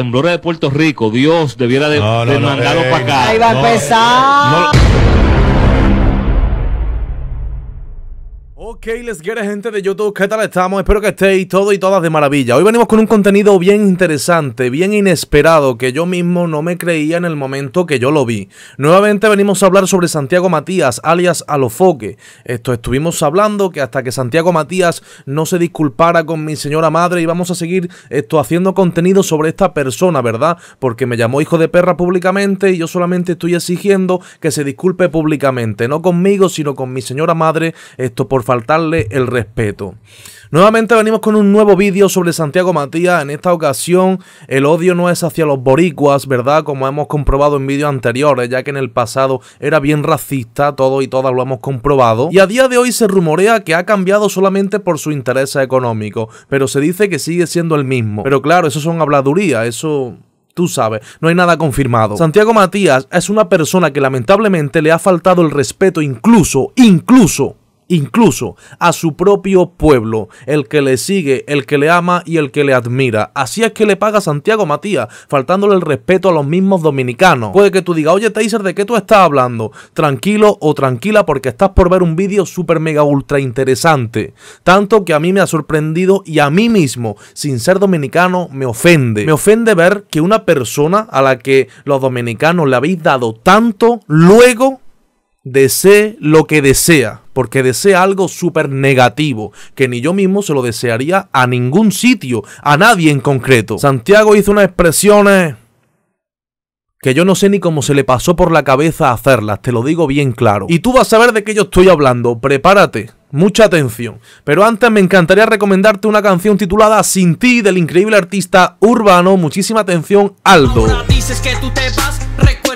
temblores de Puerto Rico, Dios debiera de, mandarlo para eh, acá. Ahí va a empezar. Eh, ¿Qué les gente de YouTube, ¿qué tal estamos? Espero que estéis todos y todas de maravilla. Hoy venimos con un contenido bien interesante, bien inesperado, que yo mismo no me creía en el momento que yo lo vi. Nuevamente venimos a hablar sobre Santiago Matías, alias Alofoque. Esto estuvimos hablando que hasta que Santiago Matías no se disculpara con mi señora madre íbamos a seguir esto haciendo contenido sobre esta persona, ¿verdad? Porque me llamó hijo de perra públicamente y yo solamente estoy exigiendo que se disculpe públicamente, no conmigo, sino con mi señora madre, esto por falta darle el respeto. Nuevamente venimos con un nuevo vídeo sobre Santiago Matías. En esta ocasión, el odio no es hacia los boricuas, ¿verdad? Como hemos comprobado en vídeos anteriores, ya que en el pasado era bien racista, todo y todas lo hemos comprobado. Y a día de hoy se rumorea que ha cambiado solamente por su interés económico, pero se dice que sigue siendo el mismo. Pero claro, eso son habladurías, eso tú sabes, no hay nada confirmado. Santiago Matías es una persona que lamentablemente le ha faltado el respeto incluso, incluso incluso a su propio pueblo, el que le sigue, el que le ama y el que le admira. Así es que le paga Santiago Matías, faltándole el respeto a los mismos dominicanos. Puede que tú digas, oye Taser, ¿de qué tú estás hablando? Tranquilo o tranquila porque estás por ver un vídeo súper, mega ultra interesante. Tanto que a mí me ha sorprendido y a mí mismo, sin ser dominicano, me ofende. Me ofende ver que una persona a la que los dominicanos le habéis dado tanto, luego desee lo que desea, porque desea algo súper negativo, que ni yo mismo se lo desearía a ningún sitio, a nadie en concreto. Santiago hizo unas expresiones que yo no sé ni cómo se le pasó por la cabeza hacerlas, te lo digo bien claro. Y tú vas a saber de qué yo estoy hablando, prepárate, mucha atención. Pero antes me encantaría recomendarte una canción titulada Sin ti del increíble artista urbano, muchísima atención, Aldo. dices que tú te vas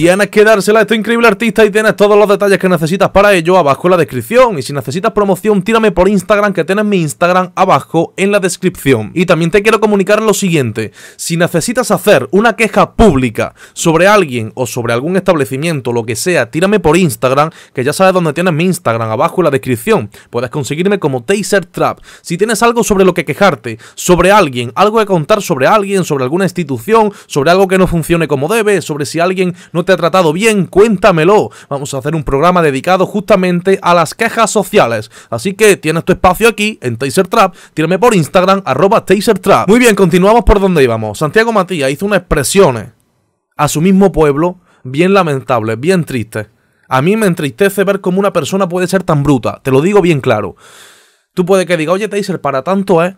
Tienes que dársela a este increíble artista y tienes todos los detalles que necesitas para ello abajo en la descripción. Y si necesitas promoción, tírame por Instagram, que tienes mi Instagram abajo en la descripción. Y también te quiero comunicar lo siguiente. Si necesitas hacer una queja pública sobre alguien o sobre algún establecimiento, lo que sea, tírame por Instagram, que ya sabes dónde tienes mi Instagram abajo en la descripción. Puedes conseguirme como Taser Trap. Si tienes algo sobre lo que quejarte, sobre alguien, algo que contar sobre alguien, sobre alguna institución, sobre algo que no funcione como debe, sobre si alguien no te te tratado bien? Cuéntamelo. Vamos a hacer un programa dedicado justamente a las quejas sociales. Así que tienes tu espacio aquí en Taser Trap. Tírame por Instagram, arroba TaserTrap. Muy bien, continuamos por donde íbamos. Santiago Matías hizo unas expresiones a su mismo pueblo bien lamentables, bien tristes. A mí me entristece ver cómo una persona puede ser tan bruta. Te lo digo bien claro. Tú puedes que diga, oye, Taser, para tanto Eh?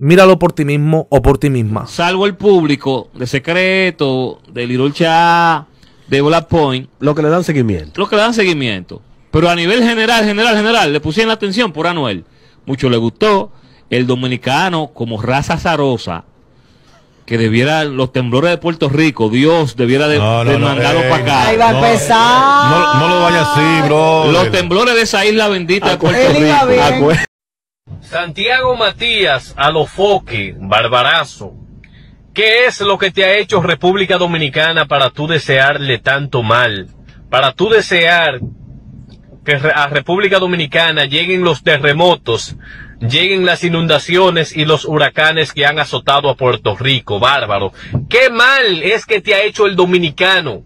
Míralo por ti mismo o por ti misma. Salvo el público de Secreto, de Chá, de Black Point. Lo que le dan seguimiento. Lo que le dan seguimiento. Pero a nivel general, general, general, le pusieron la atención por Anuel. Mucho le gustó. El dominicano, como raza zarosa, que debiera los temblores de Puerto Rico, Dios debiera de, mandarlo para acá. Ahí va a empezar. No, lo vaya así, bro. Los temblores de esa isla bendita de Puerto Rico. Santiago Matías Alofoque, Barbarazo, ¿qué es lo que te ha hecho República Dominicana para tú desearle tanto mal? Para tú desear que a República Dominicana lleguen los terremotos, lleguen las inundaciones y los huracanes que han azotado a Puerto Rico, bárbaro. ¿Qué mal es que te ha hecho el dominicano?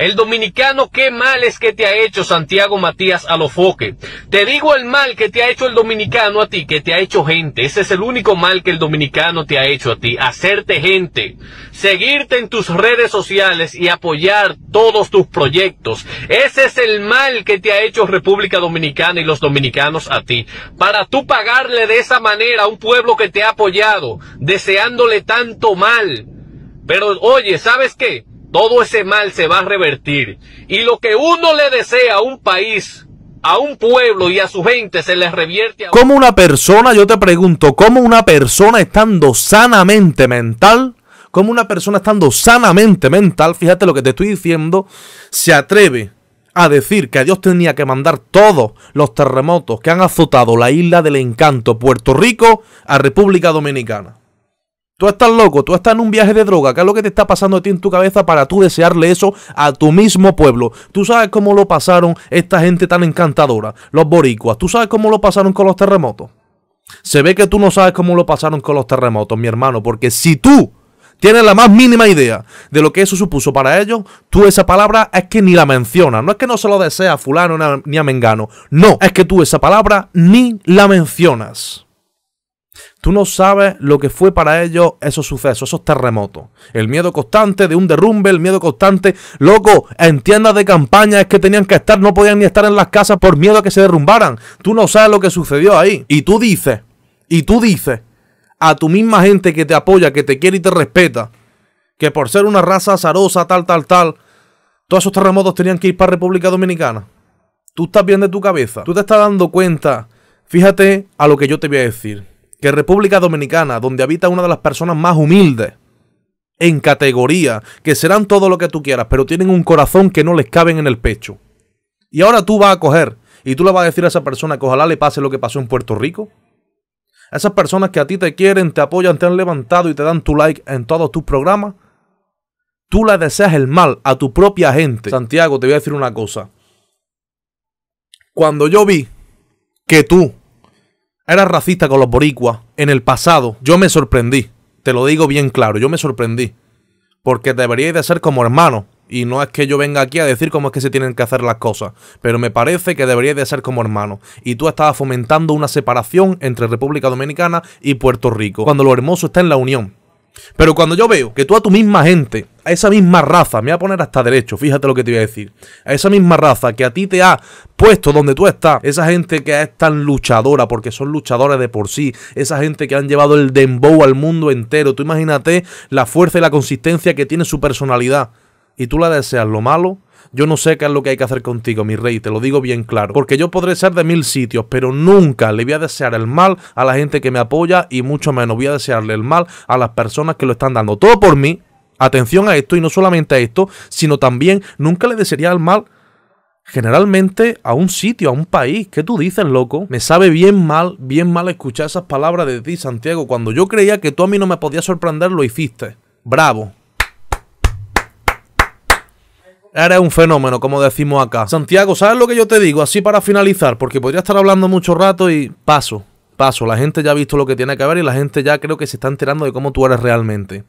El dominicano, qué mal es que te ha hecho Santiago Matías Alofoque. Te digo el mal que te ha hecho el dominicano a ti, que te ha hecho gente. Ese es el único mal que el dominicano te ha hecho a ti, hacerte gente. Seguirte en tus redes sociales y apoyar todos tus proyectos. Ese es el mal que te ha hecho República Dominicana y los dominicanos a ti. Para tú pagarle de esa manera a un pueblo que te ha apoyado, deseándole tanto mal. Pero oye, ¿sabes qué? todo ese mal se va a revertir. Y lo que uno le desea a un país, a un pueblo y a su gente se les revierte. Como una persona, yo te pregunto, como una persona estando sanamente mental, como una persona estando sanamente mental, fíjate lo que te estoy diciendo, se atreve a decir que Dios tenía que mandar todos los terremotos que han azotado la isla del encanto, Puerto Rico, a República Dominicana? Tú estás loco, tú estás en un viaje de droga. ¿Qué es lo que te está pasando a ti en tu cabeza para tú desearle eso a tu mismo pueblo? Tú sabes cómo lo pasaron esta gente tan encantadora, los boricuas. Tú sabes cómo lo pasaron con los terremotos. Se ve que tú no sabes cómo lo pasaron con los terremotos, mi hermano, porque si tú tienes la más mínima idea de lo que eso supuso para ellos, tú esa palabra es que ni la mencionas. No es que no se lo desea a fulano ni a Mengano. No, es que tú esa palabra ni la mencionas. Tú no sabes lo que fue para ellos esos sucesos, esos terremotos. El miedo constante de un derrumbe, el miedo constante. Loco, en tiendas de campaña es que tenían que estar, no podían ni estar en las casas por miedo a que se derrumbaran. Tú no sabes lo que sucedió ahí. Y tú dices, y tú dices a tu misma gente que te apoya, que te quiere y te respeta, que por ser una raza azarosa, tal, tal, tal, todos esos terremotos tenían que ir para República Dominicana. Tú estás bien de tu cabeza. Tú te estás dando cuenta. Fíjate a lo que yo te voy a decir que República Dominicana, donde habita una de las personas más humildes en categoría, que serán todo lo que tú quieras, pero tienen un corazón que no les caben en el pecho. Y ahora tú vas a coger y tú le vas a decir a esa persona que ojalá le pase lo que pasó en Puerto Rico. A esas personas que a ti te quieren, te apoyan, te han levantado y te dan tu like en todos tus programas. Tú le deseas el mal a tu propia gente. Santiago, te voy a decir una cosa. Cuando yo vi que tú Eras racista con los boricuas en el pasado, yo me sorprendí. Te lo digo bien claro, yo me sorprendí. Porque deberíais de ser como hermanos. Y no es que yo venga aquí a decir cómo es que se tienen que hacer las cosas, pero me parece que deberíais de ser como hermanos. Y tú estabas fomentando una separación entre República Dominicana y Puerto Rico, cuando lo hermoso está en la unión. Pero cuando yo veo que tú a tu misma gente a esa misma raza, me voy a poner hasta derecho, fíjate lo que te voy a decir, a esa misma raza que a ti te ha puesto donde tú estás, esa gente que es tan luchadora, porque son luchadores de por sí, esa gente que han llevado el dembow al mundo entero, tú imagínate la fuerza y la consistencia que tiene su personalidad, y tú la deseas lo malo, yo no sé qué es lo que hay que hacer contigo, mi rey, te lo digo bien claro. Porque yo podré ser de mil sitios, pero nunca le voy a desear el mal a la gente que me apoya y mucho menos voy a desearle el mal a las personas que lo están dando todo por mí Atención a esto y no solamente a esto, sino también nunca le desearía el mal generalmente a un sitio, a un país. ¿Qué tú dices, loco? Me sabe bien mal, bien mal escuchar esas palabras de ti, Santiago, cuando yo creía que tú a mí no me podías sorprender, lo hiciste. Bravo. Eres un fenómeno, como decimos acá. Santiago, ¿sabes lo que yo te digo? Así para finalizar, porque podría estar hablando mucho rato y paso, paso. La gente ya ha visto lo que tiene que ver y la gente ya creo que se está enterando de cómo tú eres realmente.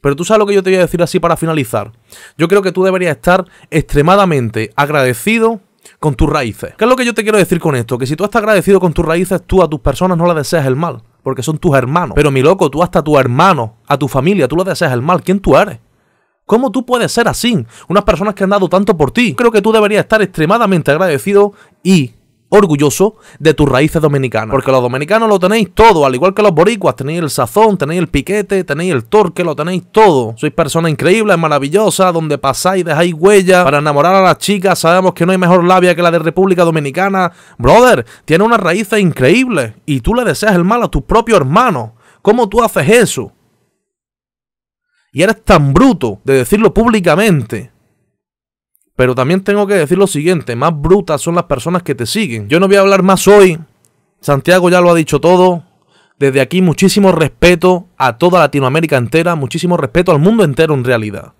Pero tú sabes lo que yo te voy a decir así para finalizar. Yo creo que tú deberías estar extremadamente agradecido con tus raíces. ¿Qué es lo que yo te quiero decir con esto? Que si tú estás agradecido con tus raíces, tú a tus personas no las deseas el mal, porque son tus hermanos. Pero mi loco, tú hasta a tu hermano, a tu familia, tú lo deseas el mal. ¿Quién tú eres? ¿Cómo tú puedes ser así? Unas personas que han dado tanto por ti. Creo que tú deberías estar extremadamente agradecido y orgulloso de tus raíces dominicanas. Porque los dominicanos lo tenéis todo, al igual que los boricuas. Tenéis el sazón, tenéis el piquete, tenéis el torque, lo tenéis todo. Sois personas increíbles, maravillosas, donde pasáis, dejáis huella. Para enamorar a las chicas, sabemos que no hay mejor labia que la de República Dominicana. Brother, tiene una raíces increíbles y tú le deseas el mal a tu propio hermano. ¿Cómo tú haces eso? Y eres tan bruto de decirlo públicamente pero también tengo que decir lo siguiente, más brutas son las personas que te siguen. Yo no voy a hablar más hoy. Santiago ya lo ha dicho todo. Desde aquí muchísimo respeto a toda Latinoamérica entera, muchísimo respeto al mundo entero en realidad.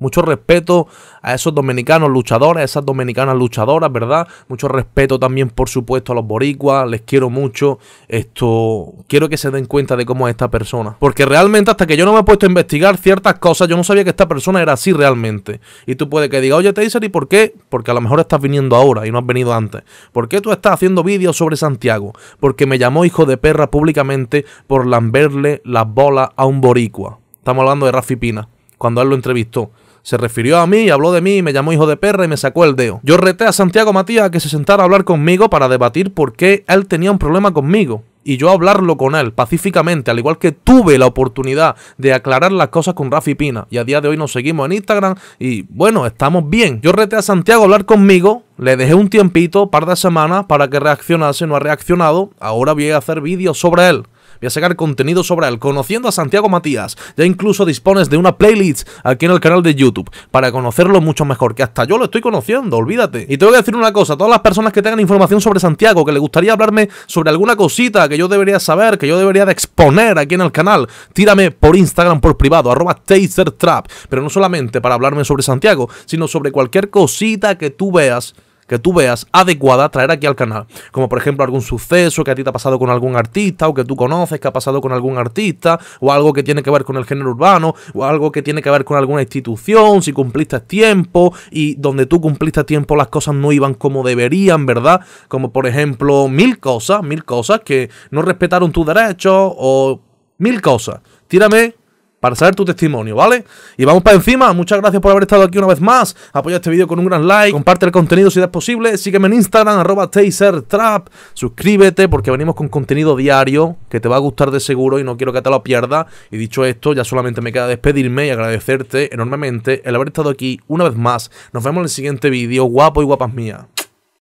Mucho respeto a esos dominicanos luchadores, a esas dominicanas luchadoras, ¿verdad? Mucho respeto también, por supuesto, a los boricuas. Les quiero mucho. Esto, quiero que se den cuenta de cómo es esta persona. Porque realmente hasta que yo no me he puesto a investigar ciertas cosas, yo no sabía que esta persona era así realmente. Y tú puedes que diga, oye, Taser, ¿y por qué? Porque a lo mejor estás viniendo ahora y no has venido antes. ¿Por qué tú estás haciendo vídeos sobre Santiago? Porque me llamó hijo de perra públicamente por lamberle las bolas a un boricua. Estamos hablando de Rafi Pina, cuando él lo entrevistó. Se refirió a mí, habló de mí, me llamó hijo de perra y me sacó el dedo. Yo reté a Santiago Matías a que se sentara a hablar conmigo para debatir por qué él tenía un problema conmigo y yo hablarlo con él pacíficamente, al igual que tuve la oportunidad de aclarar las cosas con Rafi Pina. Y a día de hoy nos seguimos en Instagram y bueno, estamos bien. Yo reté a Santiago a hablar conmigo, le dejé un tiempito, par de semanas, para que reaccionase, no ha reaccionado. Ahora voy a hacer vídeos sobre él. Voy a sacar contenido sobre él, conociendo a Santiago Matías. Ya incluso dispones de una playlist aquí en el canal de YouTube para conocerlo mucho mejor, que hasta yo lo estoy conociendo, olvídate. Y tengo que decir una cosa, todas las personas que tengan información sobre Santiago, que le gustaría hablarme sobre alguna cosita que yo debería saber, que yo debería de exponer aquí en el canal, tírame por Instagram, por privado, arroba tasertrap, pero no solamente para hablarme sobre Santiago, sino sobre cualquier cosita que tú veas que tú veas adecuada traer aquí al canal. Como por ejemplo algún suceso que a ti te ha pasado con algún artista o que tú conoces que ha pasado con algún artista o algo que tiene que ver con el género urbano o algo que tiene que ver con alguna institución, si cumpliste tiempo y donde tú cumpliste tiempo las cosas no iban como deberían, ¿verdad? Como por ejemplo mil cosas, mil cosas que no respetaron tus derechos o mil cosas. Tírame para saber tu testimonio, ¿vale? Y vamos para encima. Muchas gracias por haber estado aquí una vez más. Apoya este vídeo con un gran like. Comparte el contenido si es posible. Sígueme en Instagram, arroba TaserTrap. Suscríbete porque venimos con contenido diario que te va a gustar de seguro y no quiero que te lo pierdas. Y dicho esto, ya solamente me queda despedirme y agradecerte enormemente el haber estado aquí una vez más. Nos vemos en el siguiente vídeo. Guapo y guapas mías.